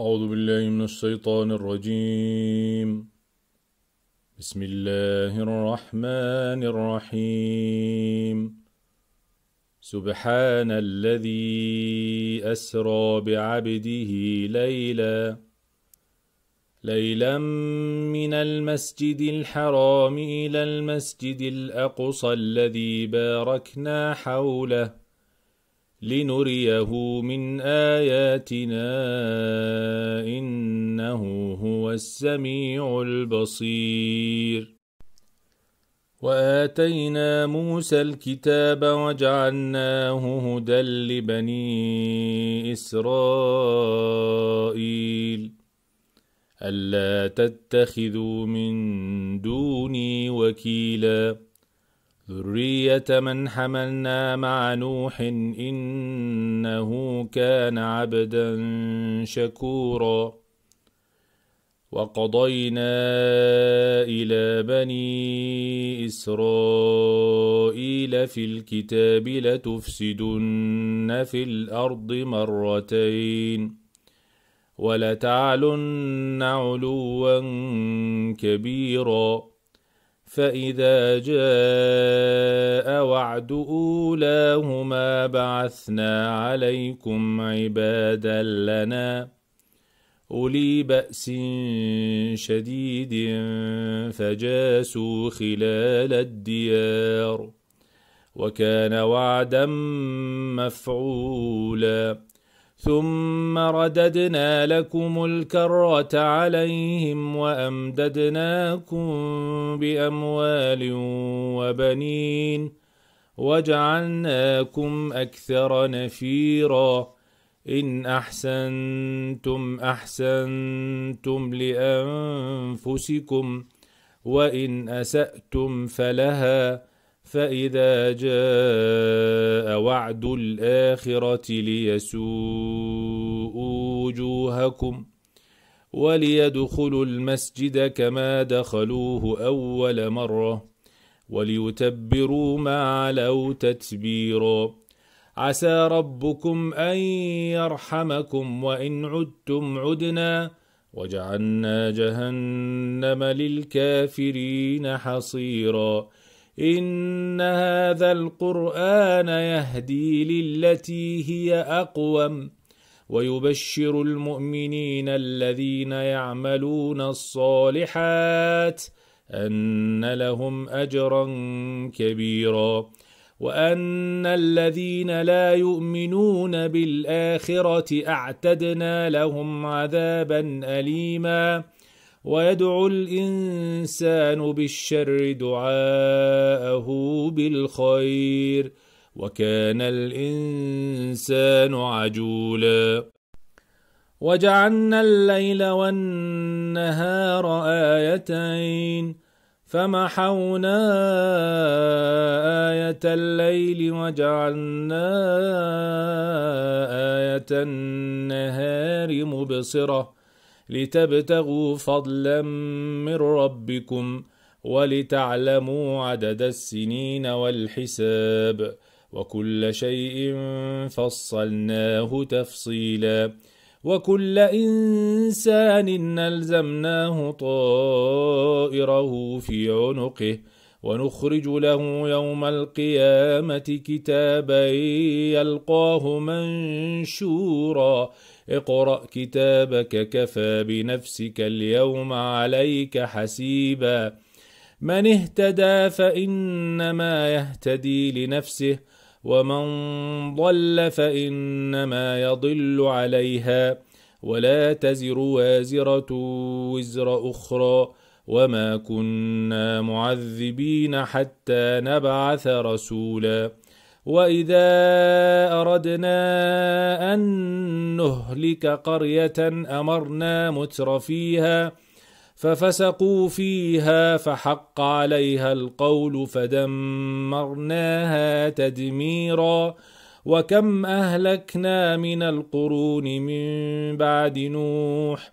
أعوذ بالله من الشيطان الرجيم بسم الله الرحمن الرحيم سبحان الذي أسرى بعبده ليلا ليلا من المسجد الحرام إلى المسجد الأقصى الذي باركنا حوله لنريه من اياتنا انه هو السميع البصير واتينا موسى الكتاب وجعلناه هدى لبني اسرائيل الا تتخذوا من دوني وكيلا ذريه من حملنا مع نوح انه كان عبدا شكورا وقضينا الى بني اسرائيل في الكتاب لتفسدن في الارض مرتين ولتعلن علوا كبيرا فإذا جاء وعد أولاهما بعثنا عليكم عبادا لنا أولي بأس شديد فجاسوا خلال الديار وكان وعدا مفعولا ثم رددنا لكم الكرة عليهم وأمددناكم بأموال وبنين وجعلناكم أكثر نفيرا إن أحسنتم أحسنتم لأنفسكم وإن أسأتم فلها فإذا جاء وعد الآخرة ليسوء وجوهكم وليدخلوا المسجد كما دخلوه أول مرة وليتبروا ما علوا تتبيرا عسى ربكم أن يرحمكم وإن عدتم عدنا وجعلنا جهنم للكافرين حصيراً ان هذا القران يهدي للتي هي اقوم ويبشر المؤمنين الذين يعملون الصالحات ان لهم اجرا كبيرا وان الذين لا يؤمنون بالاخره اعتدنا لهم عذابا اليما ويدعو الانسان بالشر دعاءه بالخير وكان الانسان عجولا وجعلنا الليل والنهار ايتين فمحونا ايه الليل وجعلنا ايه النهار مبصره لتبتغوا فضلا من ربكم ولتعلموا عدد السنين والحساب وكل شيء فصلناه تفصيلا وكل انسان الزمناه طائره في عنقه ونخرج له يوم القيامة كتابا يلقاه منشورا اقرأ كتابك كفى بنفسك اليوم عليك حسيبا من اهتدى فإنما يهتدي لنفسه ومن ضل فإنما يضل عليها ولا تزر وازرة وزر أخرى وما كنا معذبين حتى نبعث رسولا واذا اردنا ان نهلك قريه امرنا متر فيها ففسقوا فيها فحق عليها القول فدمرناها تدميرا وكم اهلكنا من القرون من بعد نوح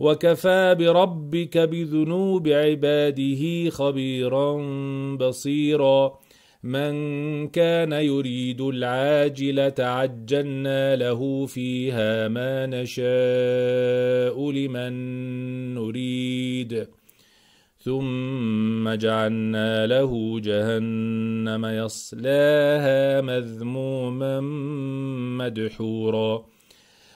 وكفى بربك بذنوب عباده خبيرا بصيرا من كان يريد العاجلة عجلنا له فيها ما نشاء لمن نريد ثم جعلنا له جهنم يصلاها مذموما مدحورا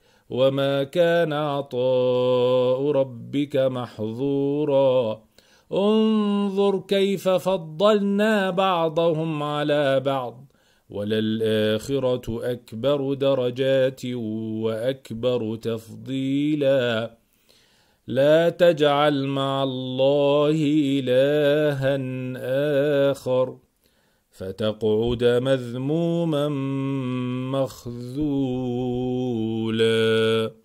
ۖ وما كان عطاء ربك محظورا انظر كيف فضلنا بعضهم على بعض وللاخره اكبر درجات واكبر تفضيلا لا تجعل مع الله الها اخر فتقعد مذموما مخذولا